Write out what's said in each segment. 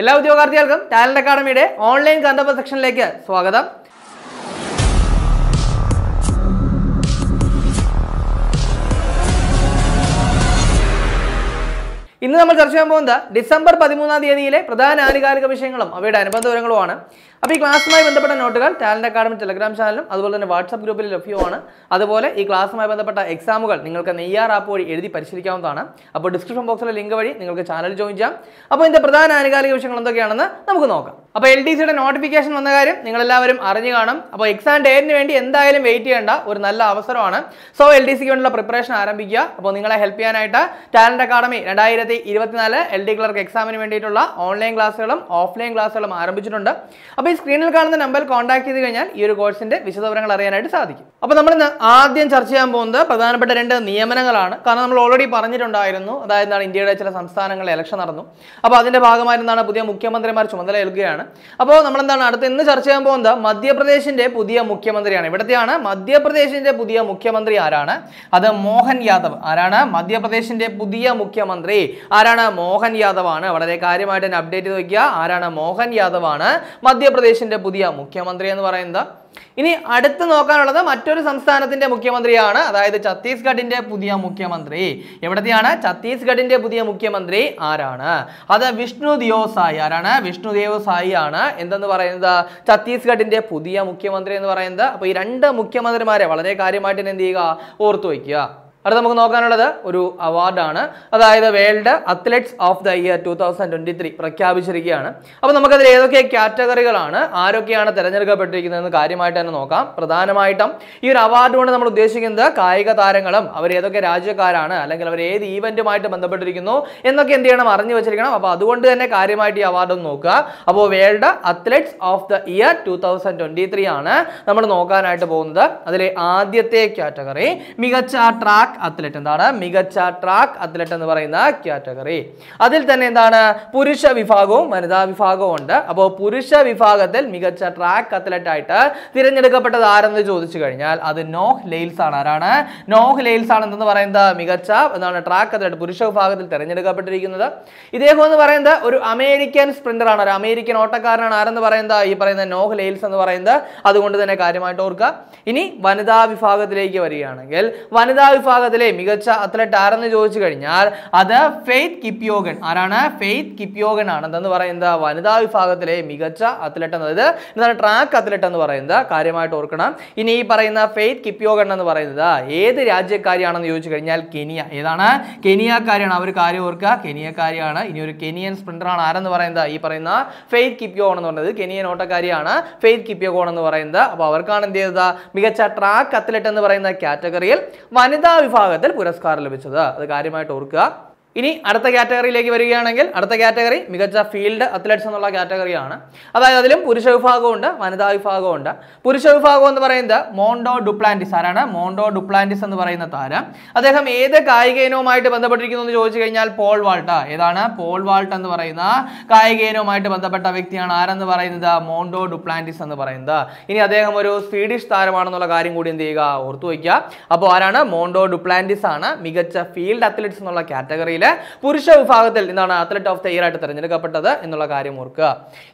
എല്ലാ ഉദ്യോഗാർത്ഥികൾക്കും talent അക്കാഡമിയുടെ online ഗന്ധർവ സെക്ഷനിലേക്ക് സ്വാഗതം ഇന്ന് നമ്മൾ ചർച്ച ചെയ്യാൻ പോകുന്നത് ഡിസംബർ പതിമൂന്നാം തീയതിയിലെ പ്രധാന ആധികാരിക വിഷയങ്ങളും അവയുടെ അനുബന്ധ വിവരങ്ങളുമാണ് അപ്പോൾ ഈ ക്ലാസ്സുമായി ബന്ധപ്പെട്ട നോട്ടുകൾ ടാലൻറ്റ് അക്കാഡമി ടെലഗ്രാം ചാനലും അതുപോലെ തന്നെ വാട്സപ്പ് ഗ്രൂപ്പിൽ ലഭ്യമാണ് അതുപോലെ ഈ ക്ലാസ്സുമായി ബന്ധപ്പെട്ട എക്സാമുകൾ നിങ്ങൾക്ക് നെയ്യാർ ആപ്പ് വഴി എഴുതി പരിശീലിക്കാവുന്നതാണ് അപ്പോൾ ഡിസ്ക്രിപ്ഷൻ ബോക്സിലെ ലിങ്ക് വഴി നിങ്ങൾക്ക് ചാനൽ ജോയിൻ ചെയ്യാം അപ്പോൾ ഇതിൻ്റെ പ്രധാന ആനുകാലിക വിഷയങ്ങൾ എന്തൊക്കെയാണെന്ന് നമുക്ക് നോക്കാം അപ്പോൾ എൽ ഡി സിയുടെ നോട്ടിഫിക്കേഷൻ വന്ന കാര്യം നിങ്ങളെല്ലാവരും അറിഞ്ഞു കാണും അപ്പോൾ എക്സാം ഡേറ്റിന് വേണ്ടി എന്തായാലും വെയിറ്റ് ചെയ്യേണ്ട ഒരു നല്ല അവസരമാണ് സോ എൽ ഡി സിക്ക് വേണ്ടിയുള്ള പ്രിപ്പറേഷൻ ആരംഭിക്കുക അപ്പോൾ നിങ്ങളെ ഹെൽപ്പ് ചെയ്യാനായിട്ട് ടാലൻറ്റ് അക്കാഡമി രണ്ടായിരത്തി ഇരുപത്തിനാല് എൽ ഡി ക്ലർക്ക് എക്സാമിന് വേണ്ടിയിട്ടുള്ള ഓൺലൈൻ ക്ലാസ്സുകളും ഓഫ്ലൈൻ ക്ലാസ്സുകളും ആരംഭിച്ചിട്ടുണ്ട് അപ്പൊ ഈ സ്ക്രീനിൽ കാണുന്ന നമ്പറിൽ കോൺടാക്ട് ചെയ്ത് കഴിഞ്ഞാൽ ഈ ഒരു കോഴ്സിന്റെ വിശദവിവരങ്ങൾ അറിയാനായിട്ട് സാധിക്കും അപ്പോൾ നമ്മൾ ഇന്ന് ആദ്യം ചർച്ച ചെയ്യാൻ പോകുന്നത് പ്രധാനപ്പെട്ട രണ്ട് നിയമനങ്ങളാണ് കാരണം നമ്മൾ ഓൾറെഡി പറഞ്ഞിട്ടുണ്ടായിരുന്നു അതായത് എന്താണ് ഇന്ത്യയുടെ ചില സംസ്ഥാനങ്ങളിൽ ഇലക്ഷൻ നടന്നു അപ്പോൾ അതിന്റെ ഭാഗമായി പുതിയ മുഖ്യമന്ത്രിമാർ ചുമതല ഏൽക്കുകയാണ് അപ്പോൾ എന്താണ് അടുത്ത് ഇന്ന് ചർച്ച ചെയ്യാൻ പോകുന്നത് മധ്യപ്രദേശിന്റെ പുതിയ മുഖ്യമന്ത്രിയാണ് ഇവിടത്തെയാണ് മധ്യപ്രദേശിന്റെ പുതിയ മുഖ്യമന്ത്രി ആരാണ് അത് മോഹൻ യാദവ് ആരാണ് മധ്യപ്രദേശിന്റെ പുതിയ മുഖ്യമന്ത്രി ആരാണ് മോഹൻ യാദവ് ആണ് വളരെ കാര്യമായിട്ട് തന്നെ അപ്ഡേറ്റ് ചെയ്ത് വയ്ക്കുക ആരാണ് മോഹൻ യാദവ് ആണ് മധ്യപ്രദേശ് ഉത്തർപ്രദേശിന്റെ പുതിയ മുഖ്യമന്ത്രി എന്ന് പറയുന്നത് ഇനി അടുത്ത് നോക്കാനുള്ളത് മറ്റൊരു സംസ്ഥാനത്തിന്റെ മുഖ്യമന്ത്രിയാണ് അതായത് ഛത്തീസ്ഗഡിന്റെ പുതിയ മുഖ്യമന്ത്രി എവിടത്തെയാണ് ഛത്തീസ്ഗഡിന്റെ പുതിയ മുഖ്യമന്ത്രി ആരാണ് അത് വിഷ്ണു സായി ആരാണ് വിഷ്ണു സായി ആണ് എന്തെന്ന് പറയുന്നത് ഛത്തീസ്ഗഡിന്റെ പുതിയ മുഖ്യമന്ത്രി എന്ന് പറയുന്നത് അപ്പോൾ ഈ രണ്ട് മുഖ്യമന്ത്രിമാരെ വളരെ കാര്യമായിട്ട് എന്ത് ചെയ്യുക ഓർത്തു വയ്ക്കുക അടുത്ത നമുക്ക് നോക്കാനുള്ളത് ഒരു അവാർഡാണ് അതായത് world athletes of the year two thousand twenty three പ്രഖ്യാപിച്ചിരിക്കുകയാണ് അപ്പോൾ നമുക്കതിൽ ഏതൊക്കെ കാറ്റഗറികളാണ് ആരൊക്കെയാണ് തിരഞ്ഞെടുക്കപ്പെട്ടിരിക്കുന്നതെന്ന് കാര്യമായിട്ട് തന്നെ നോക്കാം പ്രധാനമായിട്ടും ഈ ഒരു അവാർഡ് കൊണ്ട് നമ്മൾ ഉദ്ദേശിക്കുന്നത് കായിക താരങ്ങളും അവർ ഏതൊക്കെ രാജ്യക്കാരാണ് അല്ലെങ്കിൽ അവർ ഏത് ഈവൻറ്റുമായിട്ട് ബന്ധപ്പെട്ടിരിക്കുന്നു എന്നൊക്കെ എന്ത് ചെയ്യണം അറിഞ്ഞു വെച്ചിരിക്കണം അപ്പോൾ അതുകൊണ്ട് തന്നെ കാര്യമായിട്ട് ഈ അവാർഡ് ഒന്ന് നോക്കുക അപ്പോൾ world athletes of the year two thousand twenty three ആണ് നമ്മൾ നോക്കാനായിട്ട് പോകുന്നത് അതിലെ ആദ്യത്തെ കാറ്റഗറി മികച്ച ട്രാക്ക് അത്ലറ്റ് എന്താണ് മികച്ച ട്രാക്ക് അത്ലറ്റ് എന്ന് പറയുന്ന കാറ്റഗറി അതിൽ തന്നെ എന്താണ് പുരുഷ വിഭാഗവും വനിതാ വിഭാഗവും ഉണ്ട് അപ്പോൾ പുരുഷ വിഭാഗത്തിൽ മികച്ച ട്രാക്ക് അത്ലറ്റ് ആയിട്ട് തിരഞ്ഞെടുക്കപ്പെട്ടത് ആരെന്ന് ചോദിച്ചു കഴിഞ്ഞാൽ അത് നോഹ് ലെയിൽസ് ആണ് ആരാണ് നോഹ് ലെയിൽസ് ആണ് എന്തെന്ന് പറയുന്നത് മികച്ച എന്താണ് ട്രാക്ക് അത്ലറ്റ് പുരുഷ വിഭാഗത്തിൽ തിരഞ്ഞെടുക്കപ്പെട്ടിരിക്കുന്നത് ഇദ്ദേഹം എന്ന് പറയുന്നത് ഒരു അമേരിക്കൻ സ്പ്രിന്റർ ആണ് ഒരു അമേരിക്കൻ ഓട്ടക്കാരനാണ് ആരെന്ന് പറയുന്നത് ഈ പറയുന്ന നോഹ് ലെയിൽസ് എന്ന് പറയുന്നത് അതുകൊണ്ട് തന്നെ കാര്യമായിട്ട് ഓർക്കുക ഇനി വനിതാ വിഭാഗത്തിലേക്ക് വരികയാണെങ്കിൽ വനിതാ വിഭാഗം ലോകത്തിലെ മികച്ച അത്ലറ്റ് ആരെന്ന് ചോദിച്ചു കഴിഞ്ഞാൽ അത് ഫെയ്ത്ത് കിപ്യോഗൻ ആരാണ് ഫെയ്ത്ത് കിപ്യോഗൻ ആണ് എന്തെന്ന് പറയുന്നത് വനിതാ വിഭാഗത്തിലെ മികച്ച അത്ലറ്റ് എന്നത് എന്താണ് ട്രാക്ക് അത്ലറ്റ് എന്ന് പറയുന്നത് കാര്യമായിട്ട് ഓർക്കണം ഇനി ഈ പറയുന്ന ഫെയ്ത്ത് കിപ്യോഗൻ എന്ന് പറയുന്നത് ഏത് രാജ്യക്കാരിയാണെന്ന് ചോദിച്ചു കഴിഞ്ഞാൽ കെനിയ ഏതാണ് കെനിയക്കാരിയാണ് അവർ കാര്യം ഓർക്കുക കെനിയക്കാരിയാണ് ഇനി ഒരു കെനിയൻ സ്പ്രിൻ്ററാണ് ആരെന്ന് പറയുന്നത് ഈ പറയുന്ന ഫെയ്ത്ത് കിപ്യോഗൺ എന്ന് പറയുന്നത് കെനിയൻ ഓട്ടക്കാരിയാണ് ഫെയ്ത്ത് കിപ്യോഗോൺ എന്ന് പറയുന്നത് അപ്പോൾ അവർക്കാണ് എന്ത് ചെയ്തത് മികച്ച ട്രാക്ക് അത്ലറ്റ് എന്ന് പറയുന്ന കാറ്റഗറിയിൽ വനിതാ വിഭാഗം ഭാഗത്തിൽ പുരസ്കാരം ലഭിച്ചത് അത് കാര്യമായിട്ട് ഓർക്കുക ഇനി അടുത്ത കാറ്റഗറിയിലേക്ക് വരികയാണെങ്കിൽ അടുത്ത കാറ്റഗറി മികച്ച ഫീൽഡ് അത്ലറ്റ്സ് എന്നുള്ള കാറ്റഗറിയാണ് അതായത് അതിലും പുരുഷ വിഭാഗമുണ്ട് വനിതാ വിഭാഗമുണ്ട് പുരുഷ വിഭാഗം എന്ന് പറയുന്നത് മോണ്ടോ ഡുപ്ലാന്റിസ് ആരാണ് മോണ്ടോ ഡുപ്ലാന്റിസ് എന്ന് പറയുന്ന താരം അദ്ദേഹം ഏത് കായിക ഇനവുമായിട്ട് ബന്ധപ്പെട്ടിരിക്കുന്നു എന്ന് ചോദിച്ചു കഴിഞ്ഞാൽ പോൾ വാൾട്ട ഏതാണ് പോൾ വാൾട്ട് എന്ന് പറയുന്ന കായിക ഇനവുമായിട്ട് ബന്ധപ്പെട്ട വ്യക്തിയാണ് ആരെന്ന് പറയുന്നത് മോണ്ടോ ഡുപ്ലാന്റിസ് എന്ന് പറയുന്നത് ഇനി അദ്ദേഹം ഒരു സ്വീഡിഷ് താരമാണെന്നുള്ള കാര്യം കൂടി എന്ത് ചെയ്യുക ഓർത്തു വയ്ക്കുക അപ്പോൾ ആരാണ് മോണ്ടോ ഡുപ്ലാന്റിസ് ആണ് മികച്ച ഫീൽഡ് അത്ലറ്റ്സ് എന്നുള്ള കാറ്റഗറിയിൽ തന്നെ പുരുഷ വിഭാഗത്തിൽ എന്താണ് അത്ലറ്റ് ഓഫ് ദ ഇയർ ആയിട്ട് തിരഞ്ഞെടുക്കപ്പെട്ടത് എന്നുള്ള കാര്യം ഓർക്കുക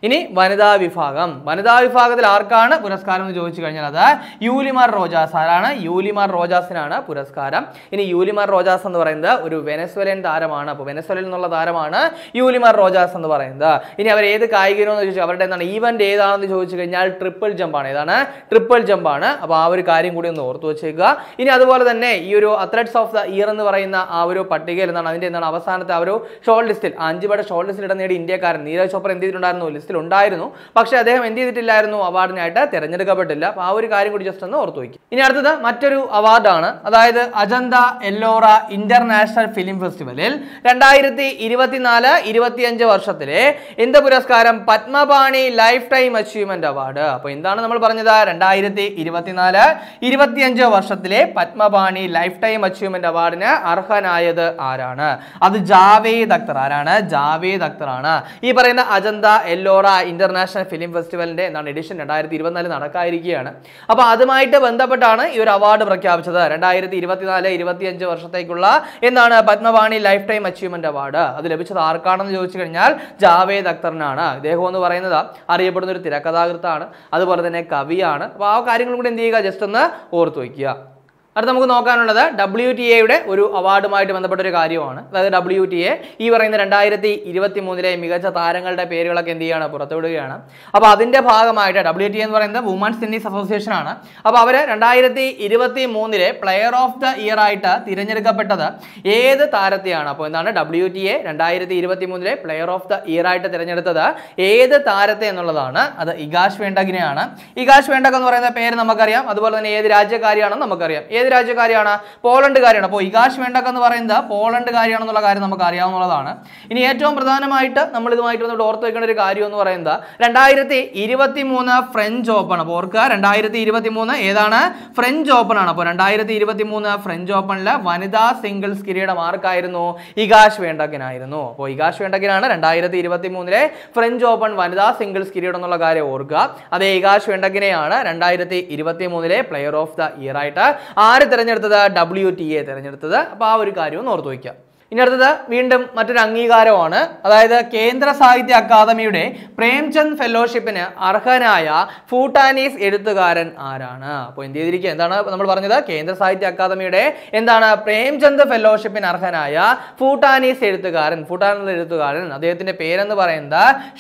ഇനി വനിതാ വിഭാഗം വനിതാ വിഭാഗത്തിൽ ആർക്കാണ് പുരസ്കാരം എന്ന് ചോദിച്ചു കഴിഞ്ഞാൽ അത് യൂലിമാർ റോജാസ് ആരാണ് യൂലിമാർ റോജാസിനാണ് പുരസ്കാരം ഇനി യൂലിമാർ റോജാസ് എന്ന് പറയുന്നത് ഒരു വെനസ്വലൻ താരമാണ് അപ്പോൾ വെനസ്വലൻ എന്നുള്ള താരമാണ് യൂലിമാർ റോജാസ് എന്ന് പറയുന്നത് ഇനി അവർ ഏത് കായിക എന്ന് ചോദിച്ചു അവരുടെ എന്താണ് ഈവൻ്റ് ഏതാണെന്ന് ചോദിച്ചു കഴിഞ്ഞാൽ ട്രിപ്പിൾ ജമ്പാണ് ഏതാണ് ട്രിപ്പിൾ ജമ്പാണ് അപ്പോൾ ആ ഒരു കാര്യം കൂടി ഒന്ന് ഓർത്തു വെച്ചേക്കുക ഇനി അതുപോലെ തന്നെ ഈ ഒരു അത്ലറ്റ്സ് ഓഫ് ദ ഇയർ എന്ന് പറയുന്ന ആ ഒരു പട്ടികയിൽ എന്താണ് അതിൻ്റെ എന്നാണ് അവസാനത്തെ ഒരു ഷോർട്ട് ലിസ്റ്റിൽ അഞ്ചുപേരുടെ ഷോർട്ട് ലിസ്റ്റിൽ ഇടം നേടി ഇന്ത്യക്കാരൻ നീരജ് ചോപ്ര എന്ത് ചെയ്തിട്ടുണ്ടായിരുന്നു ലിസ്റ്റിൽ ഉണ്ടായിരുന്നു പക്ഷേ അദ്ദേഹം എന്ത് ചെയ്തിട്ടില്ലായിരുന്നു അവാർഡിനായിട്ട് തിരഞ്ഞെടുക്കപ്പെട്ടില്ല അപ്പോൾ ആ ഒരു കാര്യം കൂടി ജസ്റ്റ് ഒന്ന് ഓർത്തു വയ്ക്കും ഇനി അടുത്തത് മറ്റൊരു അവാർഡാണ് അതായത് അജന്ത എല്ലോറ ഇന്റർനാഷണൽ ഫിലിം ഫെസ്റ്റിവലിൽ രണ്ടായിരത്തി ഇരുപത്തിനാല് ഇരുപത്തിയഞ്ച് വർഷത്തിലെ എന്ത് പുരസ്കാരം Padmapani lifetime achievement award അപ്പോൾ എന്താണ് നമ്മൾ പറഞ്ഞത് രണ്ടായിരത്തി ഇരുപത്തിനാല് ഇരുപത്തിയഞ്ച് വർഷത്തിലെ പത്മപാണി ലൈഫ് ടൈം അച്ചീവ്മെന്റ് അവാർഡിന് അർഹനായത് ആരാണ് അത് ജാവേദ് അക്തർ ആരാണ് ജാവേദ് അക്തർ ആണ് ഈ പറയുന്ന അജന്ത എല്ലോറ ഇന്റർനാഷണൽ ഫിലിം ഫെസ്റ്റിവലിന്റെ എന്താണ് എഡിഷൻ രണ്ടായിരത്തി ഇരുപത്തിനാല് നടക്കാതിരിക്കുകയാണ് അപ്പോൾ അതുമായിട്ട് ബന്ധപ്പെട്ടാണ് ഈ ഒരു അവാർഡ് പ്രഖ്യാപിച്ചത് രണ്ടായിരത്തി ഇരുപത്തിനാല് ഇരുപത്തിയഞ്ച് വർഷത്തേക്കുള്ള എന്താണ് Padmavani lifetime achievement award അത് ലഭിച്ചത് ആർക്കാണെന്ന് ചോദിച്ചു കഴിഞ്ഞാൽ ജാവേദ് അക്തറിനാണ് ഇദ്ദേഹം എന്ന് പറയുന്നത് അറിയപ്പെടുന്ന ഒരു തിരക്കഥാകൃത്താണ് അതുപോലെ തന്നെ കവിയാണ് അപ്പോൾ ആ കാര്യങ്ങളും കൂടി എന്ത് ചെയ്യുക ജസ്റ്റ് ഒന്ന് ഓർത്തു വയ്ക്കുക അടുത്ത് നമുക്ക് നോക്കാനുള്ളത് ഡബ്ല്യു ടി എയുടെ ഒരു അവാർഡുമായിട്ട് ബന്ധപ്പെട്ട ഒരു കാര്യമാണ് അതായത് ഡബ്ല്യു ടി എ ഈ പറയുന്ന രണ്ടായിരത്തി ഇരുപത്തി മൂന്നിലെ മികച്ച താരങ്ങളുടെ പേരുകളൊക്കെ എന്ത് ചെയ്യുകയാണ് പുറത്തുവിടുകയാണ് അപ്പോൾ അതിൻ്റെ ഭാഗമായിട്ട് ഡബ്ല്യു ടി എന്ന് പറയുന്നത് വുമൻസ് ടെന്നീസ് അസോസിയേഷൻ ആണ് അപ്പോൾ അവർ രണ്ടായിരത്തി ഇരുപത്തി മൂന്നിലെ പ്ലെയർ ഓഫ് ദ ഇയർ ആയിട്ട് തിരഞ്ഞെടുക്കപ്പെട്ടത് ഏത് താരത്തെയാണ് അപ്പോൾ എന്താണ് ഡബ്ല്യു ടി എ രണ്ടായിരത്തി ഇരുപത്തി മൂന്നിലെ പ്ലെയർ ഓഫ് ദ ഇയർ ആയിട്ട് തിരഞ്ഞെടുത്തത് ഏത് താരത്തെ എന്നുള്ളതാണ് അത് ഇഗാഷ് വേണ്ടകിനെയാണ് ഇഗാഷ് വേണ്ടക എന്ന് പറയുന്ന പേര് നമുക്കറിയാം അതുപോലെ തന്നെ ഏത് രാജ്യക്കാരിയാണെന്ന് നമുക്കറിയാം ഏത് രാജ്യക്കാരിയാണ് പോളണ്ടുകാരിയാണ് അപ്പോൾ ഇഗാഷ് വേണ്ടക്ക എന്ന് പറയുന്നത് പോളണ്ടുകാരിയാണെന്നുള്ള കാര്യം നമുക്ക് അറിയാവുന്നതാണ് ഇനി ഏറ്റവും പ്രധാനമായിട്ട് നമ്മൾ ഇതുമായിട്ട് വന്നിട്ട് ഓർത്ത് വെക്കേണ്ട ഒരു കാര്യം എന്ന് പറയുന്നത് രണ്ടായിരത്തി ഇരുപത്തി മൂന്ന് ഫ്രഞ്ച് ഓപ്പൺ അപ്പോൾ ഓർക്കുക രണ്ടായിരത്തി ഇരുപത്തി മൂന്ന് ഏതാണ് ഫ്രഞ്ച് ഓപ്പൺ ആണ് അപ്പോൾ രണ്ടായിരത്തി ഇരുപത്തി മൂന്ന് ഫ്രഞ്ച് ഓപ്പണിൽ വനിതാ സിംഗിൾസ് കിരീടം ആർക്കായിരുന്നു ഇഗാഷ് വേണ്ടക്കിനായിരുന്നു അപ്പോൾ ഇഗാഷ് വേണ്ടക്കിനാണ് രണ്ടായിരത്തി ഇരുപത്തി മൂന്നിലെ ഫ്രഞ്ച് ഓപ്പൺ വനിതാ സിംഗിൾസ് കിരീടം എന്നുള്ള കാര്യം ഓർക്കുക അതേ ഇഗാഷ് വേണ്ടക്കിനെയാണ് രണ്ടായിരത്തി ഇരുപത്തി മൂന്നിലെ പ്ലെയർ ഓഫ് ദ ഇയർ ആയിട്ട് ആര് തിരഞ്ഞെടുത്തത് ഡബ്ല്യു ടി എ തിരഞ്ഞെടുത്തത് അപ്പോൾ ആ ഒരു കാര്യം ഒന്ന് ഓർത്ത് വയ്ക്കുക ഇനി അടുത്തത് വീണ്ടും മറ്റൊരു അംഗീകാരമാണ് അതായത് കേന്ദ്ര സാഹിത്യ അക്കാദമിയുടെ പ്രേംചന്ദ് ഫെലോഷിപ്പിന് അർഹനായ ഫൂട്ടാനീസ് എഴുത്തുകാരൻ ആരാണ് അപ്പോൾ എന്ത് ചെയ്തിരിക്കുക എന്താണ് നമ്മൾ പറഞ്ഞത് കേന്ദ്ര സാഹിത്യ അക്കാദമിയുടെ എന്താണ് പ്രേംചന്ദ് ഫെലോഷിപ്പിന് അർഹനായ ഫൂട്ടാനീസ് എഴുത്തുകാരൻ ഫൂട്ടാനീസ് എഴുത്തുകാരൻ അദ്ദേഹത്തിന്റെ പേരെന്ന് പറയുന്നത്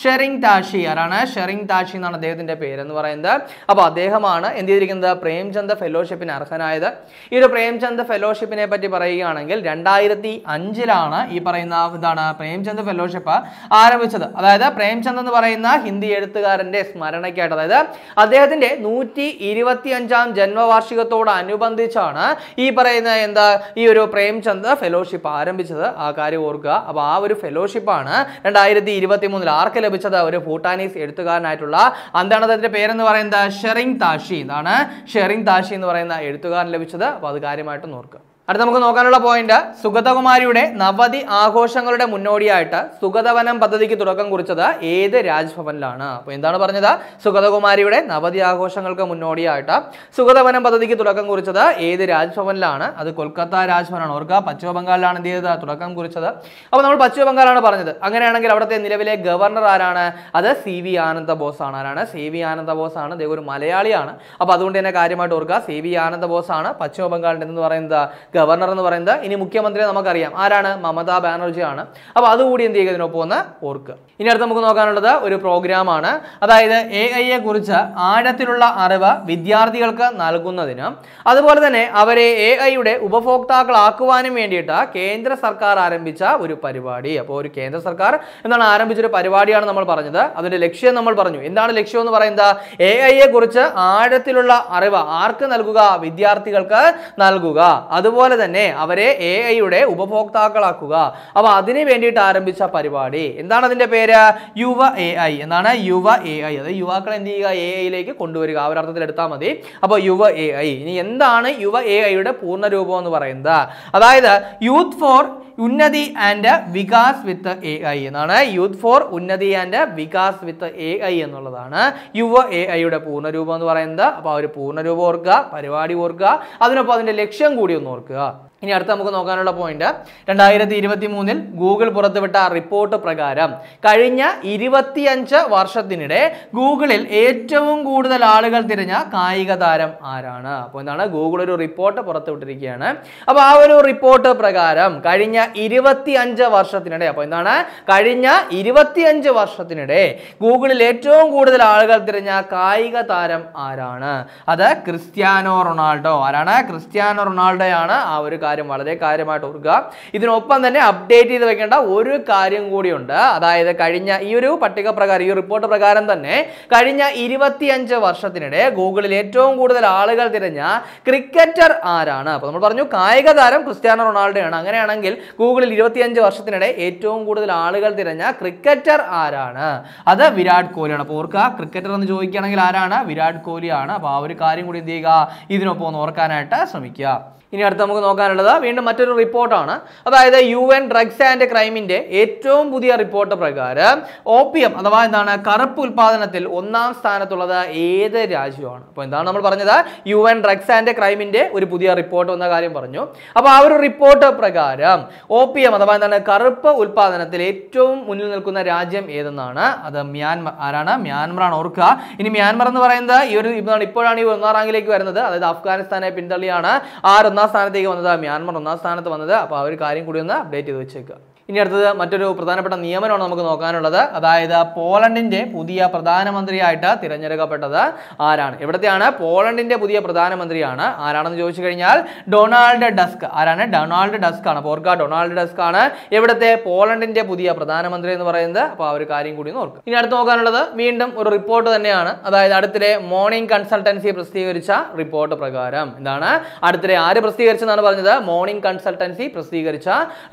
ഷെറിംഗ് താഷി ആരാണ് ഷെറിംഗ് താഷി എന്നാണ് അദ്ദേഹത്തിന്റെ പേരെന്ന് പറയുന്നത് അപ്പോൾ അദ്ദേഹമാണ് എന്ത് ചെയ്തിരിക്കുന്നത് പ്രേംചന്ദ് ഫെലോഷിപ്പിന് അർഹനായത് ഈ ഒരു പ്രേംചന്ദ് ഫെലോഷിപ്പിനെ പറ്റി പറയുകയാണെങ്കിൽ രണ്ടായിരത്തി അഞ്ച് അഞ്ചിലാണ് ഈ പറയുന്ന എന്താണ് പ്രേംചന്ദ് ഫെലോഷിപ്പ് ആരംഭിച്ചത് അതായത് പ്രേംചന്ദ് എന്ന് പറയുന്ന ഹിന്ദി എഴുത്തുകാരൻ്റെ സ്മരണയ്ക്കായിട്ട് അതായത് അദ്ദേഹത്തിൻ്റെ നൂറ്റി ഇരുപത്തി അഞ്ചാം ജന്മവാർഷികത്തോടനുബന്ധിച്ചാണ് ഈ പറയുന്ന എന്താ ഈ ഒരു പ്രേംചന്ദ് ഫെലോഷിപ്പ് ആരംഭിച്ചത് ആ കാര്യം ഓർക്കുക അപ്പോൾ ആ ഒരു ഫെലോഷിപ്പാണ് രണ്ടായിരത്തി ഇരുപത്തി മൂന്നിൽ ആർക്ക് ലഭിച്ചത് ഒരു ഭൂട്ടാനീസ് എഴുത്തുകാരനായിട്ടുള്ള എന്താണ് അദ്ദേഹത്തിൻ്റെ പേരെന്ന് പറയുന്നത് ഷെറിങ് താഷി ഇതാണ് ഷെറിങ് താഷി എന്ന് പറയുന്ന എഴുത്തുകാരൻ ലഭിച്ചത് അപ്പോൾ അത് കാര്യമായിട്ട് നോർക്കുക അടുത്ത നമുക്ക് നോക്കാനുള്ള പോയിന്റ് സുഗതകുമാരിയുടെ നവതി ആഘോഷങ്ങളുടെ മുന്നോടിയായിട്ട് സുഗതവനം പദ്ധതിക്ക് തുടക്കം കുറിച്ചത് ഏത് രാജ്ഭവനിലാണ് അപ്പോൾ എന്താണ് പറഞ്ഞത് സുഗതകുമാരിയുടെ നവതി ആഘോഷങ്ങൾക്ക് മുന്നോടിയായിട്ട് സുഗതവനം പദ്ധതിക്ക് തുടക്കം കുറിച്ചത് ഏത് രാജ്ഭവനിലാണ് അത് കൊൽക്കത്ത രാജ്ഭവനാണ് ഓർക്കുക പശ്ചിമ എന്ത് ചെയ്തത് തുടക്കം കുറിച്ചത് അപ്പോൾ നമ്മൾ പശ്ചിമ ബംഗാളാണ് പറഞ്ഞത് അങ്ങനെയാണെങ്കിൽ അവിടുത്തെ നിലവിലെ ഗവർണർ ആരാണ് അത് സി വി ആനന്ദ ബോസ് ആണ് ആരാണ് സി വി ആനന്ദ ബോസ് ആണ് അദ്ദേഹം ഒരു മലയാളിയാണ് അപ്പോൾ അതുകൊണ്ട് തന്നെ കാര്യമായിട്ട് ഓർക്കുക സി വി ആനന്ദ ബോസ് ആണ് പശ്ചിമ എന്ന് പറയുന്നത് ഗവർണർ എന്ന് പറയുന്നത് ഇനി മുഖ്യമന്ത്രി നമുക്കറിയാം ആരാണ് മമതാ ബാനർജിയാണ് അപ്പോൾ അതുകൂടി എന്ത് ചെയ്യുക ഇതിനൊപ്പം ഒന്ന് ഓർക്കുക ഇനി അടുത്ത് നമുക്ക് നോക്കാനുള്ളത് ഒരു പ്രോഗ്രാമാണ് അതായത് എ ഐയെ കുറിച്ച് ആഴത്തിലുള്ള അറിവ് വിദ്യാർത്ഥികൾക്ക് നൽകുന്നതിനും അതുപോലെ തന്നെ അവരെ എ ഐയുടെ ഉപഭോക്താക്കളാക്കുവാനും വേണ്ടിയിട്ട് കേന്ദ്ര സർക്കാർ ആരംഭിച്ച ഒരു പരിപാടി അപ്പോൾ ഒരു കേന്ദ്ര സർക്കാർ ആരംഭിച്ച ആരംഭിച്ചൊരു പരിപാടിയാണ് നമ്മൾ പറഞ്ഞത് അതിൻ്റെ ലക്ഷ്യം നമ്മൾ പറഞ്ഞു എന്താണ് ലക്ഷ്യം എന്ന് പറയുന്നത് എ ഐയെ കുറിച്ച് ആഴത്തിലുള്ള അറിവ് ആർക്ക് നൽകുക വിദ്യാർത്ഥികൾക്ക് നൽകുക അതുപോലെ അതുപോലെ തന്നെ അവരെ എ ഐയുടെ ഉപഭോക്താക്കളാക്കുക അപ്പോൾ അതിന് വേണ്ടിയിട്ട് ആരംഭിച്ച പരിപാടി എന്താണ് അതിന്റെ പേര് യുവ എ ഐ എന്നാണ് യുവ എ ഐ അതായത് യുവാക്കളെ എന്ത് ചെയ്യുക എ ഐയിലേക്ക് കൊണ്ടുവരിക ആ ഒരർത്ഥത്തിൽ എടുത്താൽ മതി അപ്പോൾ യുവ എ ഐ ഇനി എന്താണ് യുവ എ ഐയുടെ പൂർണ്ണ രൂപം എന്ന് പറയുന്നത് അതായത് youth for Unnati and Vikas with A I എന്നാണ് youth for Unnati and Vikas with A I എന്നുള്ളതാണ് യുവ എ ഐയുടെ പൂർണ്ണരൂപം എന്ന് പറയുന്നത് അപ്പോൾ ആ ഒരു പൂർണ്ണരൂപം ഓർക്കുക പരിപാടി ഓർക്കുക അതിനൊപ്പം അതിൻ്റെ ലക്ഷ്യം കൂടി ഒന്ന് ഓർക്കുക ഇനി അടുത്ത് നമുക്ക് നോക്കാനുള്ള പോയിന്റ് രണ്ടായിരത്തി ഇരുപത്തി മൂന്നിൽ ഗൂഗിൾ പുറത്തുവിട്ട റിപ്പോർട്ട് പ്രകാരം കഴിഞ്ഞ ഇരുപത്തിയഞ്ച് വർഷത്തിനിടെ ഗൂഗിളിൽ ഏറ്റവും കൂടുതൽ ആളുകൾ തിരഞ്ഞ കായിക താരം ആരാണ് അപ്പോൾ എന്താണ് ഗൂഗിൾ ഒരു റിപ്പോർട്ട് പുറത്തുവിട്ടിരിക്കുകയാണ് അപ്പോൾ ആ ഒരു റിപ്പോർട്ട് പ്രകാരം കഴിഞ്ഞ ഇരുപത്തി അഞ്ച് വർഷത്തിനിടെ അപ്പോൾ എന്താണ് കഴിഞ്ഞ അഞ്ച് വർഷത്തിനിടെ ഗൂഗിളിൽ ഏറ്റവും കൂടുതൽ ആളുകൾ തിരഞ്ഞ കായിക താരം ആരാണ് അത് ക്രിസ്ത്യാനോ റൊണാൾഡോ ആരാണ് ക്രിസ്ത്യാനോ റൊണാൾഡോയാണ് ആ ഒരു കാര്യം വളരെ കാര്യമായിട്ട് ഓർക്കുക ഇതിനൊപ്പം തന്നെ അപ്ഡേറ്റ് ചെയ്ത് വെക്കേണ്ട ഒരു കാര്യം കൂടിയുണ്ട് അതായത് കഴിഞ്ഞ ഈ ഒരു പട്ടിക പ്രകാരം ഈ റിപ്പോർട്ട് പ്രകാരം തന്നെ കഴിഞ്ഞ അഞ്ച് വർഷത്തിനിടെ ഗൂഗിളിൽ ഏറ്റവും കൂടുതൽ ആളുകൾ തിരഞ്ഞ ക്രിക്കറ്റർ ആരാണ് അപ്പോൾ നമ്മൾ പറഞ്ഞു കായിക താരം ക്രിസ്ത്യാനോ റൊണാൾഡോയാണ് അങ്ങനെയാണെങ്കിൽ ഗൂഗിളിൽ ഇരുപത്തിയഞ്ച് വർഷത്തിനിടെ ഏറ്റവും കൂടുതൽ ആളുകൾ തിരഞ്ഞ ക്രിക്കറ്റർ ആരാണ് അത് വിരാട് കോഹ്ലിയാണ് അപ്പോൾ ഓർക്കുക ക്രിക്കറ്റർ എന്ന് ചോദിക്കുകയാണെങ്കിൽ ആരാണ് വിരാട് കോഹ്ലിയാണ് അപ്പോൾ ആ ഒരു കാര്യം കൂടി എന്ത് ചെയ്യുക ഇതിനൊപ്പം ഒന്ന് ഓർക്കാനായിട്ട് ശ്രമിക്കുക ഇനി അടുത്ത് നമുക്ക് നോക്കാനുള്ളത് വീണ്ടും മറ്റൊരു റിപ്പോർട്ടാണ് അതായത് യു എൻ ഡ്രഗ്സ് ആൻഡ് ക്രൈമിന്റെ ഏറ്റവും പുതിയ റിപ്പോർട്ട് പ്രകാരം ഓപ്പിയം അഥവാ എന്താണ് കറുപ്പ് ഉൽപാദനത്തിൽ ഒന്നാം സ്ഥാനത്തുള്ളത് ഏത് രാജ്യമാണ് അപ്പോൾ എന്താണ് നമ്മൾ പറഞ്ഞത് യു എൻ ഡ്രഗ്സ് ആൻഡ് ക്രൈമിന്റെ ഒരു പുതിയ റിപ്പോർട്ട് വന്ന കാര്യം പറഞ്ഞു അപ്പോൾ ആ ഒരു റിപ്പോർട്ട് പ്രകാരം ഓപ്പിയം അഥവാ എന്താണ് കറുപ്പ് ഉൽപാദനത്തിൽ ഏറ്റവും മുന്നിൽ നിൽക്കുന്ന രാജ്യം ഏതെന്നാണ് അത് മ്യാൻമർ ആരാണ് മ്യാൻമറാണ് ഓർക്കുക ഇനി മ്യാൻമർ എന്ന് പറയുന്നത് ഈ ഒരു ഇപ്പോഴാണ് ഈ ഒന്നാം റാങ്കിലേക്ക് വരുന്നത് അതായത് അഫ്ഗാനിസ്ഥാനെ പിന്തള്ളിയാണ് ആ ഒന്നാം സ്ഥാനത്തേക്ക് വന്നതാണ് മ്യാൻമർ ഒന്നാം സ്ഥാനത്ത് വന്നത് അപ്പോൾ ആ ഒരു കാര്യം കൂടി ഒന്ന് അപ്ഡേറ്റ് ചെയ്ത് വെച്ചേക്കുക ഇനി അടുത്തത് മറ്റൊരു പ്രധാനപ്പെട്ട നിയമനമാണ് നമുക്ക് നോക്കാനുള്ളത് അതായത് പോളണ്ടിന്റെ പുതിയ പ്രധാനമന്ത്രിയായിട്ട് തിരഞ്ഞെടുക്കപ്പെട്ടത് ആരാണ് ഇവിടത്തെയാണ് പോളണ്ടിന്റെ പുതിയ പ്രധാനമന്ത്രിയാണ് ആരാണെന്ന് ചോദിച്ചു കഴിഞ്ഞാൽ ഡൊണാൾഡ് ഡസ്ക് ആരാണ് ഡൊണാൾഡ് ഡസ്ക് ആണ് പോർക്ക ഡൊണാൾഡ് ഡസ്ക് ആണ് ഇവിടുത്തെ പോളണ്ടിന്റെ പുതിയ പ്രധാനമന്ത്രി എന്ന് പറയുന്നത് അപ്പോൾ ആ ഒരു കാര്യം കൂടി ഓർക്കുക ഇനി അടുത്ത് നോക്കാനുള്ളത് വീണ്ടും ഒരു റിപ്പോർട്ട് തന്നെയാണ് അതായത് അടുത്തിടെ മോർണിംഗ് കൺസൾട്ടൻസി പ്രസിദ്ധീകരിച്ച റിപ്പോർട്ട് പ്രകാരം എന്താണ് അടുത്തിടെ ആര് പ്രസിദ്ധീകരിച്ചെന്നാണ് പറഞ്ഞത് മോർണിംഗ് കൺസൾട്ടൻസി പ്രസിദ്ധീകരിച്ച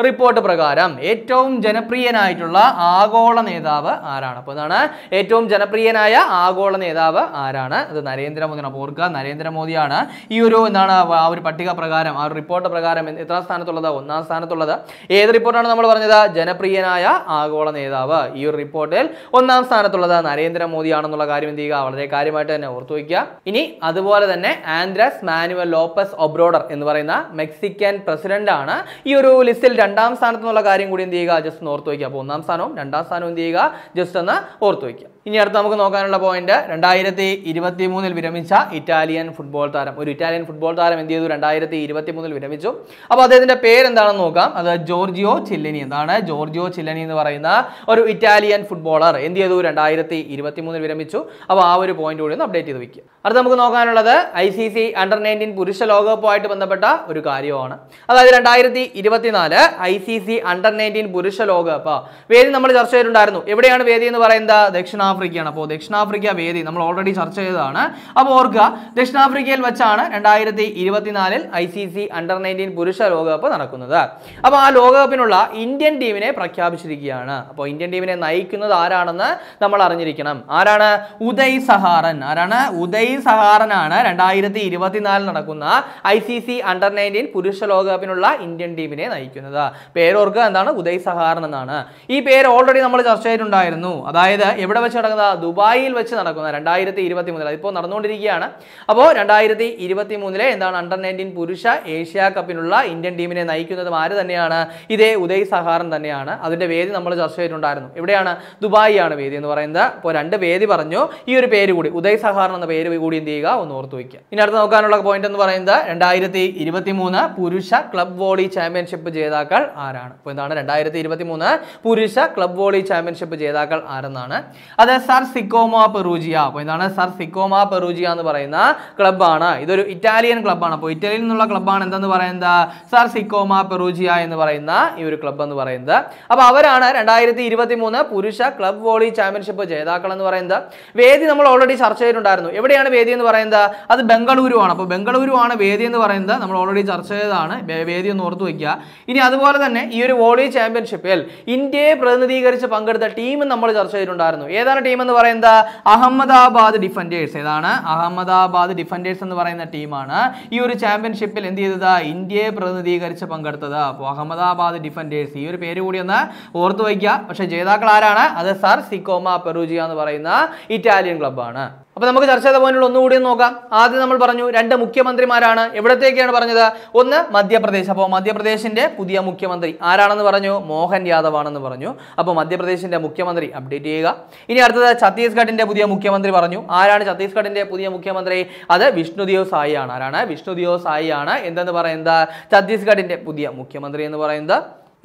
റിപ്പോർട്ട് പ്രകാരം ഏറ്റവും ജനപ്രിയനായിട്ടുള്ള ആഗോള നേതാവ് ആരാണ് അപ്പോൾ ഇതാണ് ഏറ്റവും ജനപ്രിയനായ ആഗോള നേതാവ് ആരാണ് അത് നരേന്ദ്രമോദിയാണ് അപ്പോൾ ഓർക്കുക നരേന്ദ്രമോദിയാണ് ഈ ഒരു എന്താണ് ആ ഒരു പട്ടിക പ്രകാരം ആ ഒരു റിപ്പോർട്ട് പ്രകാരം എത്ര സ്ഥാനത്തുള്ളത് ഒന്നാം സ്ഥാനത്തുള്ളത് ഏത് റിപ്പോർട്ടാണ് നമ്മൾ പറഞ്ഞത് ജനപ്രിയനായ ആഗോള നേതാവ് ഈ ഒരു റിപ്പോർട്ടിൽ ഒന്നാം സ്ഥാനത്തുള്ളത് നരേന്ദ്രമോദിയാണെന്നുള്ള കാര്യം എന്ത് ചെയ്യുക വളരെ കാര്യമായിട്ട് തന്നെ ഓർത്തു വയ്ക്കുക ഇനി അതുപോലെ തന്നെ ആൻഡ്രസ് മാനുവൽ ലോപ്പസ് ഒബ്രോഡർ എന്ന് പറയുന്ന മെക്സിക്കൻ പ്രസിഡന്റ് ആണ് ഈ ഒരു ലിസ്റ്റിൽ രണ്ടാം സ്ഥാനത്തുനിന്നുള്ള കാര്യം കൂടി എന്ത് ചെയ്യുക ജസ്റ്റ് ഒന്ന് ഓർത്ത് വയ്ക്കുക അപ്പോൾ ഒന്നാം സ്ഥാനവും രണ്ടാം സ്ഥാനവും എന്ത് ചെയ്യുക ജസ്റ്റ് ഒന്ന് ഓർത്ത് വയ്ക്കുക ഇനി അടുത്ത് നമുക്ക് നോക്കാനുള്ള പോയിന്റ് രണ്ടായിരത്തി ഇരുപത്തി മൂന്നിൽ വിരമിച്ച ഇറ്റാലിയൻ ഫുട്ബോൾ താരം ഒരു ഇറ്റാലിയൻ ഫുട്ബോൾ താരം എന്ത് ചെയ്തു രണ്ടായിരത്തി ഇരുപത്തി മൂന്നിൽ വിരമിച്ചു അപ്പോൾ അദ്ദേഹത്തിന്റെ പേരെന്താണെന്ന് നോക്കാം അത് ജോർജിയോ ചില്ലനി എന്താണ് ജോർജിയോ ചില്ലനി എന്ന് പറയുന്ന ഒരു ഇറ്റാലിയൻ ഫുട്ബോളർ എന്ത് ചെയ്തു രണ്ടായിരത്തി ഇരുപത്തി മൂന്നിൽ വിരമിച്ചു അപ്പോൾ ആ ഒരു പോയിന്റ് കൂടി ഒന്ന് അപ്ഡേറ്റ് ചെയ്ത് വയ്ക്കുക അടുത്ത് നമുക്ക് നോക്കാനുള്ളത് I C C under nineteen പുരുഷ ലോകകപ്പുമായിട്ട് ബന്ധപ്പെട്ട ഒരു കാര്യമാണ് അതായത് രണ്ടായിരത്തി ഇരുപത്തിനാല് I C C under nineteen പുരുഷ ലോകകപ്പ് വേദി നമ്മൾ ചർച്ച ചെയ്തിട്ടുണ്ടായിരുന്നു എവിടെയാണ് വേദി എന്ന് പറയുന്നത് ദക്ഷിണാഫ്രിക്ക ദക്ഷിണാഫ്രിക്കയാണ് അപ്പോൾ ദക്ഷിണാഫ്രിക്ക വേദി നമ്മൾ ഓൾറെഡി ചർച്ച ചെയ്തതാണ് അപ്പോൾ ഓർക്കുക ദക്ഷിണാഫ്രിക്കയിൽ വെച്ചാണ് രണ്ടായിരത്തി ഇരുപത്തിനാലിൽ I C C under nineteen പുരുഷ ലോകകപ്പ് നടക്കുന്നത് അപ്പോൾ ആ ലോകകപ്പിനുള്ള ഇന്ത്യൻ ടീമിനെ പ്രഖ്യാപിച്ചിരിക്കുകയാണ് അപ്പോൾ ഇന്ത്യൻ ടീമിനെ നയിക്കുന്നത് ആരാണെന്ന് നമ്മൾ അറിഞ്ഞിരിക്കണം ആരാണ് ഉദയ് സഹാറൻ ആരാണ് ഉദയ് സഹാറനാണ് രണ്ടായിരത്തി ഇരുപത്തിനാലിൽ നടക്കുന്ന I C C under nineteen പുരുഷ ലോകകപ്പിനുള്ള ഇന്ത്യൻ ടീമിനെ നയിക്കുന്നത് പേരോർക്കുക എന്താണ് ഉദയ് സഹാറൻ എന്നാണ് ഈ പേര് ഓൾറെഡി നമ്മൾ ചർച്ച ചെയ്തിട്ടുണ്ടായിരുന്നു അതായത് എവിടെ വെച്ച് നടക്കുന്നത് ദുബായിൽ വെച്ച് നടക്കുന്നത് രണ്ടായിരത്തി ഇരുപത്തി മൂന്നിൽ അതിപ്പോൾ നടന്നുകൊണ്ടിരിക്കുകയാണ് അപ്പോൾ രണ്ടായിരത്തി ഇരുപത്തി മൂന്നിലെ എന്താണ് അണ്ടർ നയൻറ്റീൻ പുരുഷ ഏഷ്യ കപ്പിനുള്ള ഇന്ത്യൻ ടീമിനെ നയിക്കുന്നതും ആര് തന്നെയാണ് ഇതേ ഉദയ് സഹാറൻ തന്നെയാണ് അതിൻ്റെ വേദി നമ്മൾ ചർച്ച ചെയ്തിട്ടുണ്ടായിരുന്നു എവിടെയാണ് ദുബായി ആണ് വേദി എന്ന് പറയുന്നത് അപ്പോൾ രണ്ട് വേദി പറഞ്ഞു ഈ ഒരു പേര് കൂടി ഉദയ് സഹാറൻ എന്ന പേര് കൂടി എന്ത് ചെയ്യുക ഒന്ന് ഓർത്ത് വയ്ക്കുക ഇനി അടുത്ത് നോക്കാനുള്ള പോയിന്റ് എന്ന് പറയുന്നത് രണ്ടായിരത്തി ഇരുപത്തി മൂന്ന് പുരുഷ ക്ലബ് വോളി ചാമ്പ്യൻഷിപ്പ് ജേതാക്കൾ ആരാണ് അപ്പോൾ എന്താണ് രണ്ടായിരത്തി ഇരുപത്തി മൂന്ന് പുരുഷ ക്ലബ് വോളി ചാമ്പ്യൻഷിപ്പ് ജേതാക്കൾ ആരെന്നാണ് അത് അത് സർ സിക്കോമ പെറൂജിയ അപ്പോൾ ഇതാണ് സർ സിക്കോമ പെറൂജിയ എന്ന് പറയുന്ന ക്ലബ്ബാണ് ഇതൊരു ഇറ്റാലിയൻ ക്ലബ്ബാണ് അപ്പോൾ ഇറ്റലിയിൽ നിന്നുള്ള ക്ലബ്ബാണ് എന്തെന്ന് പറയുന്നത് സർ സിക്കോമ പെറൂജിയ എന്ന് പറയുന്ന ഈ ഒരു ക്ലബ്ബ് എന്ന് പറയുന്നത് അപ്പോൾ അവരാണ് രണ്ടായിരത്തി ഇരുപത്തി മൂന്ന് പുരുഷ ക്ലബ് വോളി ചാമ്പ്യൻഷിപ്പ് ജേതാക്കൾ എന്ന് പറയുന്നത് വേദി നമ്മൾ ഓൾറെഡി ചർച്ച ചെയ്തിട്ടുണ്ടായിരുന്നു എവിടെയാണ് വേദി എന്ന് പറയുന്നത് അത് ബംഗളൂരു ആണ് അപ്പോൾ ബംഗളൂരു ആണ് വേദി എന്ന് പറയുന്നത് നമ്മൾ ഓൾറെഡി ചർച്ച ചെയ്തതാണ് വേദി ഒന്ന് ഓർത്ത് വയ്ക്കുക ഇനി അതുപോലെ തന്നെ ഈ ഒരു വോളി ചാമ്പ്യൻഷിപ്പിൽ ഇന്ത്യയെ പ്രതിനിധീകരിച്ച് പങ്കെടുത്ത ടീം നമ്മൾ ചർച്ച ചെയ്തിട്ടുണ്ടായിരുന്നു ഏതാണ് ടീം എന്ന് പറയുന്നത് അഹമ്മദാബാദ് ഡിഫൻഡേഴ്സ് ഏതാണ് അഹമ്മദാബാദ് ഡിഫൻഡേഴ്സ് എന്ന് പറയുന്ന ടീമാണ് ഈ ഒരു ചാമ്പ്യൻഷിപ്പിൽ എന്ത് ചെയ്തത് ഇന്ത്യയെ പ്രതിനിധീകരിച്ച് പങ്കെടുത്തത് അപ്പോൾ അഹമ്മദാബാദ് ഡിഫൻഡേഴ്സ് ഈ ഒരു പേര് കൂടി ഒന്ന് ഓർത്തു വയ്ക്കുക പക്ഷേ ജേതാക്കൾ ആരാണ് അത് സർ സിക്കോമ പെറൂജിയ എന്ന് പറയുന്ന ഇറ്റാലിയൻ ക്ലബ്ബാണ് അപ്പോൾ നമുക്ക് ചർച്ച ചെയ്ത പോയിന്റുകൾ ഒന്നുകൂടി നോക്കാം ആദ്യം നമ്മൾ പറഞ്ഞു രണ്ട് മുഖ്യമന്ത്രിമാരാണ് എവിടത്തേക്കാണ് പറഞ്ഞത് ഒന്ന് മധ്യപ്രദേശ് അപ്പോൾ മധ്യപ്രദേശിൻ്റെ പുതിയ മുഖ്യമന്ത്രി ആരാണെന്ന് പറഞ്ഞു മോഹൻ യാദവ് ആണെന്ന് പറഞ്ഞു അപ്പോൾ മധ്യപ്രദേശിൻ്റെ മുഖ്യമന്ത്രി അപ്ഡേറ്റ് ചെയ്യുക ഇനി അടുത്തത് ഛത്തീസ്ഗഡിൻ്റെ പുതിയ മുഖ്യമന്ത്രി പറഞ്ഞു ആരാണ് ഛത്തീസ്ഗഡിൻ്റെ പുതിയ മുഖ്യമന്ത്രി അത് വിഷ്ണുദേവ് സായി ആണ് ആരാണ് വിഷ്ണുദേവ് സായി ആണ് എന്തെന്ന് പറയുന്നത് ഛത്തീസ്ഗഡിൻ്റെ പുതിയ മുഖ്യമന്ത്രി എന്ന് പറയുന്നത്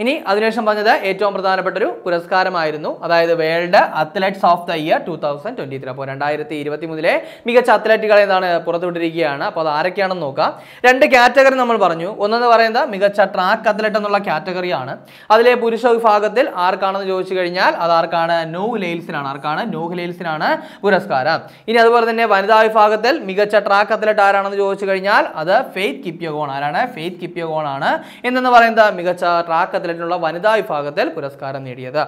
ഇനി അതിനുശേഷം പറഞ്ഞത് ഏറ്റവും പ്രധാനപ്പെട്ട ഒരു പുരസ്കാരമായിരുന്നു അതായത് world athletes of the year two thousand twenty three അപ്പോൾ രണ്ടായിരത്തി ഇരുപത്തി മൂന്നിലെ മികച്ച അത്ലറ്റുകൾ എന്താണ് പുറത്തുവിട്ടിരിക്കുകയാണ് അപ്പോൾ അത് ആരൊക്കെയാണെന്ന് നോക്കാം രണ്ട് കാറ്റഗറി നമ്മൾ പറഞ്ഞു ഒന്നെന്ന് പറയുന്നത് മികച്ച ട്രാക്ക് അത്ലറ്റ് എന്നുള്ള കാറ്റഗറിയാണ് അതിലെ പുരുഷ വിഭാഗത്തിൽ ആർക്കാണെന്ന് ചോദിച്ചു കഴിഞ്ഞാൽ അത് ആർക്കാണ് നോ ലെയിൽസിനാണ് ആർക്കാണ് നോ ലെയിൽസിനാണ് പുരസ്കാരം ഇനി അതുപോലെ തന്നെ വനിതാ വിഭാഗത്തിൽ മികച്ച ട്രാക്ക് അത്ലറ്റ് ആരാണെന്ന് ചോദിച്ചു കഴിഞ്ഞാൽ അത് ഫെയ്ത്ത് കിപ്പിയഗോൺ ആരാണ് ഫെയ്ത്ത് കിപ്പിയഗോൺ ആണ് എന്നെന്ന് പറയുന്നത് മികച്ച ട്രാക്ക് അത്ലറ്റിനുള്ള വനിതാ വിഭാഗത്തിൽ പുരസ്കാരം നേടിയത്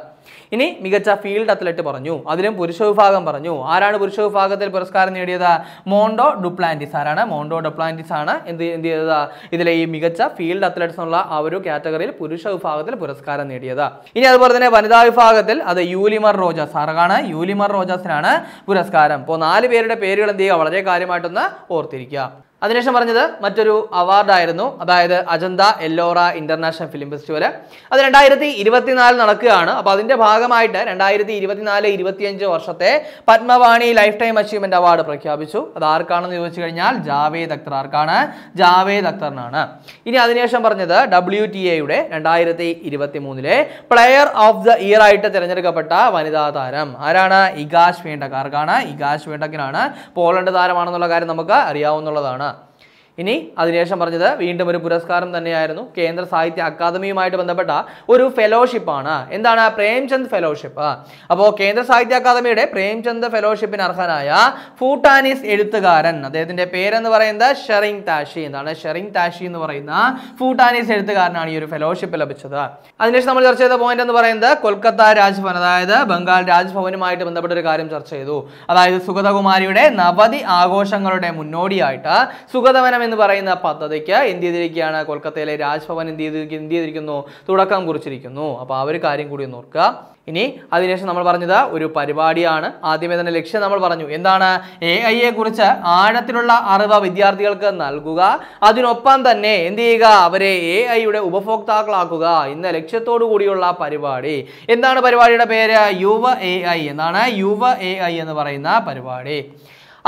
ഇനി മികച്ച ഫീൽഡ് അത്ലറ്റ് പറഞ്ഞു അതിലും പുരുഷ വിഭാഗം പറഞ്ഞു ആരാണ് പുരുഷ വിഭാഗത്തിൽ പുരസ്കാരം നേടിയത് മോണ്ടോ ഡുപ്ലാന്റിസ് ആരാണ് മോണ്ടോ ഡുപ്ലാന്റിസ് ആണ് എന്ത് എന്ത് ചെയ്തത് ഇതിലെ ഈ മികച്ച ഫീൽഡ് അത്ലറ്റ്സ് എന്നുള്ള ആ ഒരു കാറ്റഗറിയിൽ പുരുഷ വിഭാഗത്തിൽ പുരസ്കാരം നേടിയത് ഇനി അതുപോലെ തന്നെ വനിതാ വിഭാഗത്തിൽ അത് യൂലിമർ റോജാസ് ആർക്കാണ് യൂലിമർ റോജാസിനാണ് പുരസ്കാരം ഇപ്പോൾ നാല് പേരുടെ പേരുകൾ എന്ത് ചെയ്യുക വളരെ കാര്യമായിട്ടൊന്ന് ഓർത്തിരിക്കുക അതിനുശേഷം പറഞ്ഞത് മറ്റൊരു അവാർഡായിരുന്നു അതായത് Ajanta Ellora international film festival അത് രണ്ടായിരത്തി ഇരുപത്തിനാല് നടക്കുകയാണ് അപ്പോൾ അതിന്റെ ഭാഗമായിട്ട് രണ്ടായിരത്തി ഇരുപത്തിനാല് ഇരുപത്തിയഞ്ച് വർഷത്തെ Padmapani lifetime achievement award പ്രഖ്യാപിച്ചു അത് ആർക്കാണെന്ന് ചോദിച്ചു കഴിഞ്ഞാൽ ജാവേദ് അക്തർ ആർക്കാണ് ജാവേദ് അക്തറിനാണ് ഇനി അതിനുശേഷം പറഞ്ഞത് ഡബ്ല്യു ടി എയുടെ രണ്ടായിരത്തി ഇരുപത്തി മൂന്നിലെ പ്ലെയർ ഓഫ് ദ ഇയർ ആയിട്ട് തിരഞ്ഞെടുക്കപ്പെട്ട വനിതാ താരം ആരാണ് ഇഗാഷ് ആർക്കാണ് ഇഗാഷ് വേണ്ടക്കിനാണ് പോളണ്ട് താരമാണെന്നുള്ള കാര്യം നമുക്ക് അറിയാവുന്നുള്ളതാണ് ഇനി അതിനുശേഷം പറഞ്ഞത് വീണ്ടും ഒരു പുരസ്കാരം തന്നെയായിരുന്നു കേന്ദ്ര സാഹിത്യ അക്കാദമിയുമായിട്ട് ബന്ധപ്പെട്ട ഒരു ഫെലോഷിപ്പാണ് എന്താണ് പ്രേംചന്ദ് ഫെലോഷിപ്പ് അപ്പോൾ കേന്ദ്ര സാഹിത്യ അക്കാദമിയുടെ പ്രേംചന്ദ് ഫെലോഷിപ്പിന് അർഹനായ ഫൂട്ടാനീസ് എഴുത്തുകാരൻ അദ്ദേഹത്തിന്റെ പേരെന്ന് പറയുന്നത് ഷെറിങ് താഷി എന്താണ് ഷെറിങ് താഷി എന്ന് പറയുന്ന ഫൂട്ടാനീസ് എഴുത്തുകാരനാണ് ഈ ഒരു ഫെലോഷിപ്പ് ലഭിച്ചത് അതിനുശേഷം നമ്മൾ ചർച്ച ചെയ്ത പോയിന്റ് എന്ന് പറയുന്നത് കൊൽക്കത്ത രാജ്ഭവൻ അതായത് ബംഗാൾ രാജ്ഭവനുമായിട്ട് ബന്ധപ്പെട്ട ഒരു കാര്യം ചർച്ച ചെയ്തു അതായത് സുഗതകുമാരിയുടെ നവതി ആഘോഷങ്ങളുടെ മുന്നോടിയായിട്ട് സുഗതവനം എന്ന് പറയുന്ന പദ്ധതിക്ക് എന്ത് ചെയ്തിരിക്കുകയാണ് കൊൽക്കത്തയിലെ രാജ്ഭവൻ എന്ത് ചെയ്ത് എന്ത് ചെയ്തിരിക്കുന്നു തുടക്കം കുറിച്ചിരിക്കുന്നു അപ്പോൾ ആ ഒരു കാര്യം കൂടി ഒന്ന് ഓർക്കുക ഇനി അതിനുശേഷം നമ്മൾ പറഞ്ഞത് ഒരു പരിപാടിയാണ് ആദ്യമേ തന്നെ ലക്ഷ്യം നമ്മൾ പറഞ്ഞു എന്താണ് എ എ കുറിച്ച് ആഴത്തിലുള്ള അറിവ് വിദ്യാർത്ഥികൾക്ക് നൽകുക അതിനൊപ്പം തന്നെ എന്ത് ചെയ്യുക അവരെ എ ഐയുടെ ഉപഭോക്താക്കളാക്കുക എന്ന ലക്ഷ്യത്തോടു കൂടിയുള്ള പരിപാടി എന്താണ് പരിപാടിയുടെ പേര് യുവ എ ഐ എന്നാണ് യുവ എ ഐ എന്ന് പറയുന്ന പരിപാടി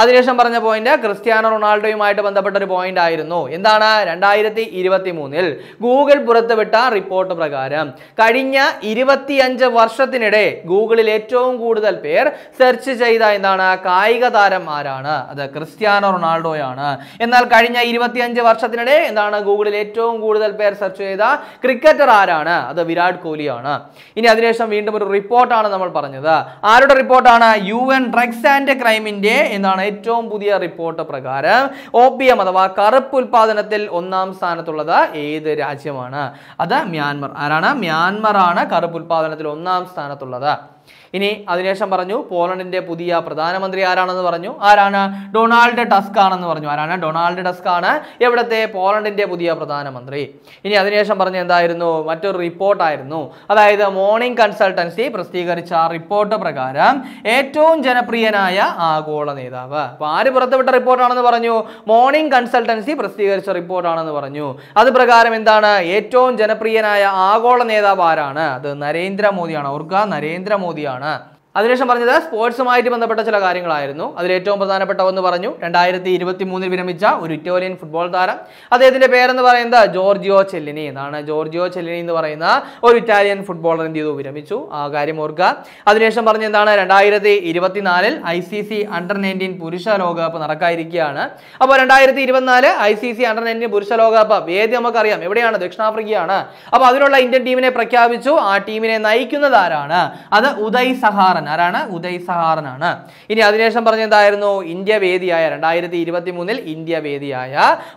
അതിനുശേഷം പറഞ്ഞ പോയിന്റ് ക്രിസ്ത്യാനോ റൊണാൾഡോയുമായിട്ട് ബന്ധപ്പെട്ട ഒരു പോയിന്റ് ആയിരുന്നു എന്താണ് രണ്ടായിരത്തി ഇരുപത്തി മൂന്നിൽ ഗൂഗിൾ പുറത്തുവിട്ട റിപ്പോർട്ട് പ്രകാരം കഴിഞ്ഞ ഇരുപത്തിയഞ്ച് വർഷത്തിനിടെ ഗൂഗിളിൽ ഏറ്റവും കൂടുതൽ പേർ സെർച്ച് ചെയ്ത എന്താണ് കായിക താരം ആരാണ് അത് ക്രിസ്ത്യാനോ റൊണാൾഡോയാണ് എന്നാൽ കഴിഞ്ഞ ഇരുപത്തിയഞ്ച് വർഷത്തിനിടെ എന്താണ് ഗൂഗിളിൽ ഏറ്റവും കൂടുതൽ പേർ സെർച്ച് ചെയ്ത ക്രിക്കറ്റർ ആരാണ് അത് വിരാട് കോഹ്ലിയാണ് ഇനി അതിനുശേഷം വീണ്ടും ഒരു റിപ്പോർട്ടാണ് നമ്മൾ പറഞ്ഞത് ആരുടെ റിപ്പോർട്ടാണ് യു എൻ ഡ്രഗ്സ് ആൻഡ് ക്രൈമിന്റെ എന്താണ് ഏറ്റവും പുതിയ റിപ്പോർട്ട് പ്രകാരം ഓപ്പിയം അഥവാ കറുപ്പ് ഉൽപാദനത്തിൽ ഒന്നാം സ്ഥാനത്തുള്ളത് ഏത് രാജ്യമാണ് അത് മ്യാൻമർ ആരാണ് മ്യാൻമറാണ് കറുപ്പ് ഉൽപാദനത്തിൽ ഒന്നാം സ്ഥാനത്തുള്ളത് ഇനി അതിനുശേഷം പറഞ്ഞു പോളണ്ടിന്റെ പുതിയ പ്രധാനമന്ത്രി ആരാണെന്ന് പറഞ്ഞു ആരാണ് ഡൊണാൾഡ് ടസ്ക് ആണെന്ന് പറഞ്ഞു ആരാണ് ഡൊണാൾഡ് ടസ്ക് ആണ് എവിടത്തെ പോളണ്ടിന്റെ പുതിയ പ്രധാനമന്ത്രി ഇനി അതിനുശേഷം പറഞ്ഞു എന്തായിരുന്നു മറ്റൊരു റിപ്പോർട്ടായിരുന്നു അതായത് മോർണിംഗ് കൺസൾട്ടൻസി പ്രസിദ്ധീകരിച്ച റിപ്പോർട്ട് പ്രകാരം ഏറ്റവും ജനപ്രിയനായ ആഗോള നേതാവ് അപ്പൊ ആര് പുറത്തുവിട്ട റിപ്പോർട്ടാണെന്ന് പറഞ്ഞു മോർണിംഗ് കൺസൾട്ടൻസി പ്രസിദ്ധീകരിച്ച റിപ്പോർട്ടാണെന്ന് പറഞ്ഞു അത് പ്രകാരം എന്താണ് ഏറ്റവും ജനപ്രിയനായ ആഗോള നേതാവ് ആരാണ് അത് നരേന്ദ്രമോദിയാണ് ഓർക്കുക നരേന്ദ്രമോദി தகுதியான അതിനുശേഷം പറഞ്ഞത് സ്പോർട്സുമായിട്ട് ബന്ധപ്പെട്ട ചില കാര്യങ്ങളായിരുന്നു അതിൽ ഏറ്റവും പ്രധാനപ്പെട്ട ഒന്ന് പറഞ്ഞു രണ്ടായിരത്തി ഇരുപത്തി മൂന്നിൽ വിരമിച്ച ഒരു ഇറ്റോലിയൻ ഫുട്ബോൾ താരം അദ്ദേഹത്തിന്റെ പേരെന്ന് പറയുന്നത് ജോർജിയോ ചെല്ലിനി എന്നാണ് ജോർജിയോ ചെല്ലിനി എന്ന് പറയുന്ന ഒരു ഇറ്റാലിയൻ ഫുട്ബോളർ എന്ത് ചെയ്തു വിരമിച്ചു ആ കാര്യം ഓർക്കുക അതിനുശേഷം പറഞ്ഞ എന്താണ് രണ്ടായിരത്തി ഇരുപത്തിനാലിൽ I C C under nineteen പുരുഷ ലോകകപ്പ് നടക്കാതിരിക്കുകയാണ് അപ്പോൾ രണ്ടായിരത്തി ഇരുപത്തിനാല് I C C under nineteen പുരുഷ ലോകകപ്പ് വേദി നമുക്കറിയാം എവിടെയാണ് ദക്ഷിണാഫ്രിക്കയാണ് അപ്പോൾ അതിനുള്ള ഇന്ത്യൻ ടീമിനെ പ്രഖ്യാപിച്ചു ആ ടീമിനെ നയിക്കുന്നതാരാണ് അത് ഉദയ് സഹാറന ആരാണ് ഉദയ് സഹാറിനാണ് ഇനി അതിനുശേഷം പറഞ്ഞ എന്തായിരുന്നു ഇന്ത്യ വേദിയായ രണ്ടായിരത്തി ഇരുപത്തി മൂന്നിൽ ഇന്ത്യ വേദിയായ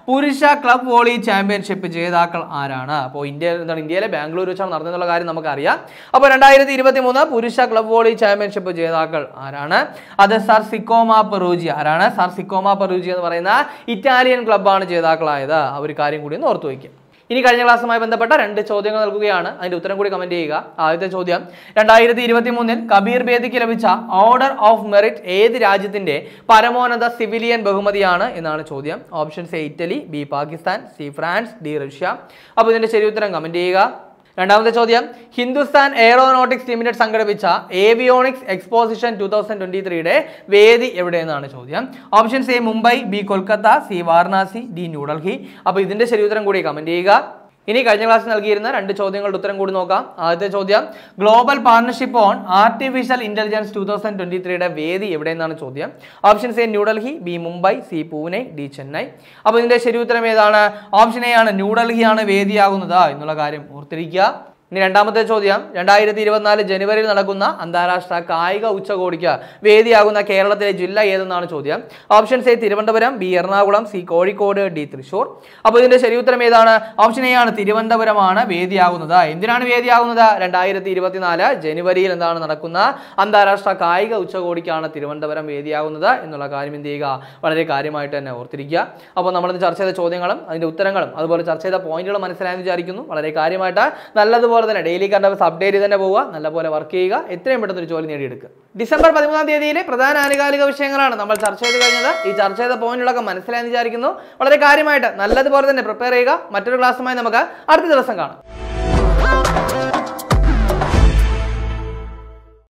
പുരുഷ ക്ലബ് വോളി ചാമ്പ്യൻഷിപ്പ് ജേതാക്കൾ ആരാണ് അപ്പോൾ ഇന്ത്യ എന്താണ് ഇന്ത്യയിലെ ബാംഗ്ലൂർ വെച്ചാണ് നടന്നെന്നുള്ള കാര്യം നമുക്കറിയാം അപ്പോൾ രണ്ടായിരത്തി ഇരുപത്തി മൂന്ന് പുരുഷ ക്ലബ് വോളി ചാമ്പ്യൻഷിപ്പ് ജേതാക്കൾ ആരാണ് അത് സർ സിക്കോമ പെറൂജി ആരാണ് സർ സിക്കോമ പെറൂജി എന്ന് പറയുന്ന ഇറ്റാലിയൻ ക്ലബ്ബാണ് ജേതാക്കളായത് ആ ഒരു കാര്യം കൂടി ഒന്ന് ഓർത്തു വയ്ക്കുക ഇനി കഴിഞ്ഞ ക്ലാസ്സുമായി ബന്ധപ്പെട്ട രണ്ട് ചോദ്യങ്ങൾ നൽകുകയാണ് അതിന്റെ ഉത്തരം കൂടി കമന്റ് ചെയ്യുക ആദ്യത്തെ ചോദ്യം രണ്ടായിരത്തി ഇരുപത്തി മൂന്നിൽ കബീർ ബേദിക്ക് ലഭിച്ച ഓർഡർ ഓഫ് മെറിറ്റ് ഏത് രാജ്യത്തിന്റെ പരമോന്നത സിവിലിയൻ ബഹുമതിയാണ് എന്നാണ് ചോദ്യം options A Italy B Pakistan C France D Russia അപ്പോൾ ഇതിന്റെ ശരി ഉത്തരം കമന്റ് ചെയ്യുക രണ്ടാമത്തെ ചോദ്യം ഹിന്ദുസ്ഥാൻ എയറോനോട്ടിക്സ് ലിമിറ്റഡ് സംഘടിപ്പിച്ച avionics exposition two thousand twenty ത്രീയുടെ വേദി എവിടെയെന്നാണ് ചോദ്യം options A Mumbai B Kolkata C Varanasi D New Delhi അപ്പോൾ ഇതിൻ്റെ ശരി ഉത്തരം കൂടി കമൻറ്റ് ചെയ്യുക ഇനി കഴിഞ്ഞ ക്ലാസ് നൽകിയിരുന്ന രണ്ട് ചോദ്യങ്ങളുടെ ഉത്തരം കൂടി നോക്കാം ആദ്യത്തെ ചോദ്യം global partnership on artificial intelligence two thousand twenty ത്രീയുടെ വേദി എവിടെയെന്നാണ് ചോദ്യം options A New Delhi B Mumbai C Pune D Chennai അപ്പോൾ ഇതിന്റെ ശരി ഉത്തരം ഏതാണ് ഓപ്ഷൻ എ ആണ് ന്യൂഡൽഹിയാണ് വേദിയാകുന്നത് എന്നുള്ള കാര്യം ഓർത്തിരിക്കുക ഇനി രണ്ടാമത്തെ ചോദ്യം രണ്ടായിരത്തി ഇരുപത്തിനാല് ജനുവരിയിൽ നടക്കുന്ന അന്താരാഷ്ട്ര കായിക ഉച്ചകോടിക്ക് വേദിയാകുന്ന കേരളത്തിലെ ജില്ല ഏതെന്നാണ് ചോദ്യം options A Thiruvananthapuram B Ernakulam C Kozhikode D Thrissur അപ്പോൾ ഇതിന്റെ ശരിയുത്തരം ഏതാണ് ഓപ്ഷൻ എ ആണ് തിരുവനന്തപുരമാണ് വേദിയാകുന്നത് എന്തിനാണ് വേദിയാകുന്നത് രണ്ടായിരത്തി ഇരുപത്തിനാല് ജനുവരിയിൽ എന്താണ് നടക്കുന്ന അന്താരാഷ്ട്ര കായിക ഉച്ചകോടിക്കാണ് തിരുവനന്തപുരം വേദിയാകുന്നത് എന്നുള്ള കാര്യം എന്ത് ചെയ്യുക വളരെ കാര്യമായിട്ട് തന്നെ ഓർത്തിരിക്കുക അപ്പോൾ നമ്മൾ ചർച്ച ചെയ്ത ചോദ്യങ്ങളും അതിന്റെ ഉത്തരങ്ങളും അതുപോലെ ചർച്ച ചെയ്ത പോയിന്റുകളും മനസ്സിലായെന്ന് വിചാരിക്കുന്നു വളരെ കാര്യമായിട്ട് നല്ലതുപോലെ പോലെ തന്നെ ഡെയിലി കറണ്ട് അഫേഴ്സ് അപ്ഡേറ്റ് ചെയ്ത് തന്നെ പോവുക നല്ലപോലെ വർക്ക് ചെയ്യുക എത്രയും പെട്ടെന്ന് ഒരു ജോലി നേടിയെടുക്കുക ഡിസംബർ പതിമൂന്നാം തീയതിയിലെ പ്രധാന ആനുകാലിക വിഷയങ്ങളാണ് നമ്മൾ ചർച്ച ചെയ്ത് കഴിഞ്ഞത് ഈ ചർച്ച ചെയ്ത പോയിന്റുകളൊക്കെ മനസ്സിലായെന്ന് വിചാരിക്കുന്നു വളരെ കാര്യമായിട്ട് നല്ലതുപോലെ തന്നെ പ്രിപ്പയർ ചെയ്യുക മറ്റൊരു ക്ലാസ്സുമായി നമുക്ക് അടുത്ത ദിവസം കാണാം